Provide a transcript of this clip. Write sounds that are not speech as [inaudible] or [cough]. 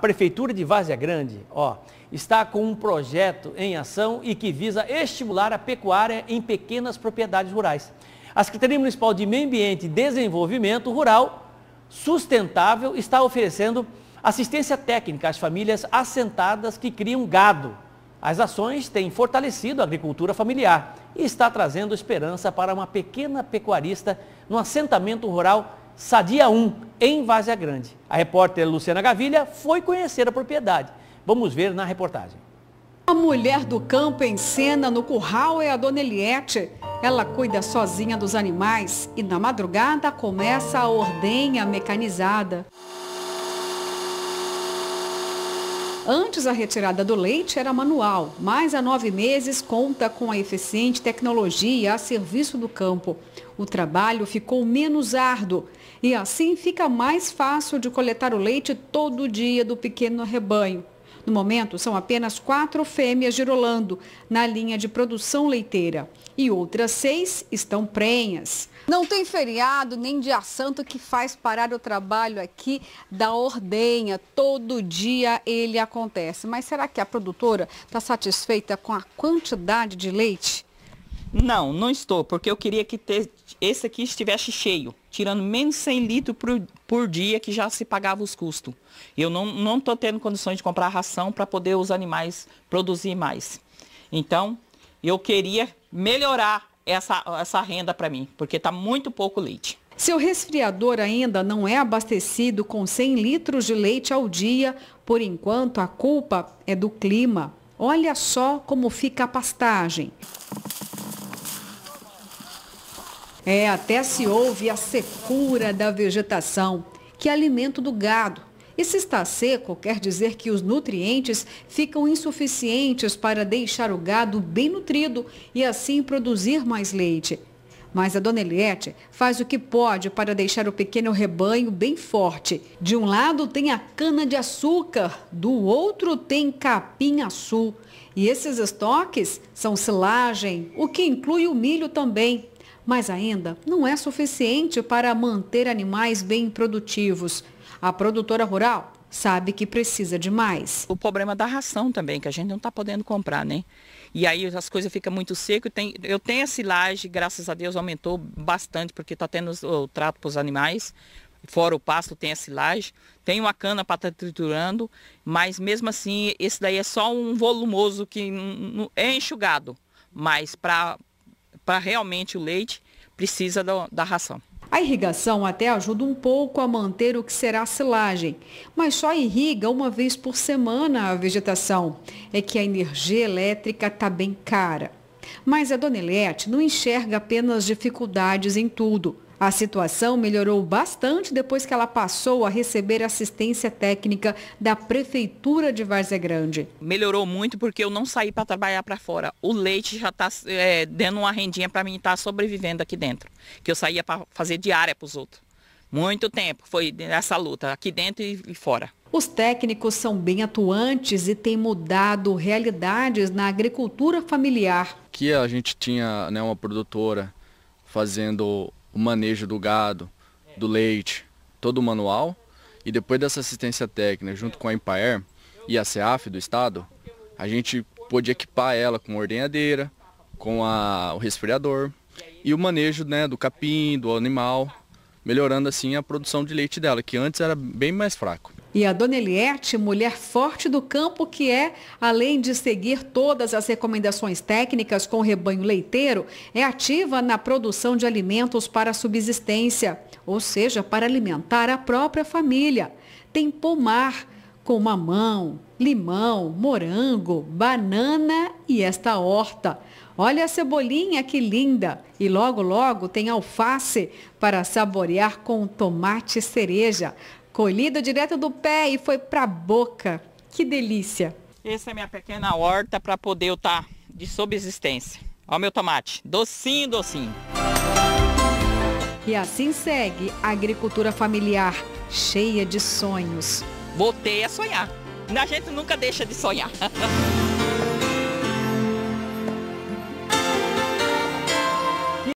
A Prefeitura de Várzea Grande, ó, está com um projeto em ação e que visa estimular a pecuária em pequenas propriedades rurais. A Secretaria Municipal de Meio Ambiente e Desenvolvimento Rural Sustentável está oferecendo assistência técnica às famílias assentadas que criam gado. As ações têm fortalecido a agricultura familiar e está trazendo esperança para uma pequena pecuarista no assentamento rural Sadia 1, em Vazia Grande. A repórter Luciana Gavilha foi conhecer a propriedade. Vamos ver na reportagem. A mulher do campo em cena no curral é a dona Eliette. Ela cuida sozinha dos animais e na madrugada começa a ordenha mecanizada. Antes a retirada do leite era manual, mas há nove meses conta com a eficiente tecnologia a serviço do campo. O trabalho ficou menos árduo e assim fica mais fácil de coletar o leite todo dia do pequeno rebanho. No momento, são apenas quatro fêmeas girolando na linha de produção leiteira e outras seis estão prenhas. Não tem feriado nem dia santo que faz parar o trabalho aqui da ordenha. Todo dia ele acontece. Mas será que a produtora está satisfeita com a quantidade de leite? Não, não estou, porque eu queria que esse aqui estivesse cheio, tirando menos 100 litros por, por dia que já se pagava os custos. Eu não estou tendo condições de comprar ração para poder os animais produzir mais. Então, eu queria melhorar essa, essa renda para mim, porque está muito pouco leite. Seu resfriador ainda não é abastecido com 100 litros de leite ao dia, por enquanto a culpa é do clima. Olha só como fica a pastagem. É, até se ouve a secura da vegetação, que alimenta é alimento do gado. E se está seco, quer dizer que os nutrientes ficam insuficientes para deixar o gado bem nutrido e assim produzir mais leite. Mas a dona Eliette faz o que pode para deixar o pequeno rebanho bem forte. De um lado tem a cana-de-açúcar, do outro tem capim-açu. E esses estoques são silagem, o que inclui o milho também. Mas ainda não é suficiente para manter animais bem produtivos. A produtora rural sabe que precisa de mais. O problema da ração também, que a gente não está podendo comprar, né? E aí as coisas ficam muito secas. Eu tenho a silagem, graças a Deus, aumentou bastante, porque está tendo o trato para os animais. Fora o pasto, tem a silagem. Tem uma cana para estar tá triturando. Mas mesmo assim, esse daí é só um volumoso que é enxugado. Mas para realmente o leite, precisa da ração. A irrigação até ajuda um pouco a manter o que será a silagem, mas só irriga uma vez por semana a vegetação. É que a energia elétrica está bem cara. Mas a Dona Elete não enxerga apenas dificuldades em tudo. A situação melhorou bastante depois que ela passou a receber assistência técnica da Prefeitura de Várzea Grande. Melhorou muito porque eu não saí para trabalhar para fora. O leite já está é, dando uma rendinha para mim estar tá sobrevivendo aqui dentro. Que eu saía para fazer diária para os outros. Muito tempo foi essa luta, aqui dentro e fora. Os técnicos são bem atuantes e têm mudado realidades na agricultura familiar. Que a gente tinha né, uma produtora fazendo o manejo do gado, do leite, todo o manual. E depois dessa assistência técnica, junto com a Empaer e a CEAF do Estado, a gente pôde equipar ela com ordenhadeira, com a, o resfriador e o manejo né, do capim, do animal, melhorando assim a produção de leite dela, que antes era bem mais fraco. E a Dona Eliette, mulher forte do campo, que é, além de seguir todas as recomendações técnicas com o rebanho leiteiro, é ativa na produção de alimentos para subsistência, ou seja, para alimentar a própria família. Tem pomar com mamão, limão, morango, banana e esta horta. Olha a cebolinha que linda! E logo, logo tem alface para saborear com tomate cereja colhido direto do pé e foi para a boca. Que delícia! Essa é minha pequena horta para poder eu estar tá de subsistência. Olha o meu tomate, docinho, docinho. E assim segue a agricultura familiar, cheia de sonhos. Voltei a sonhar. A gente nunca deixa de sonhar. [laughs]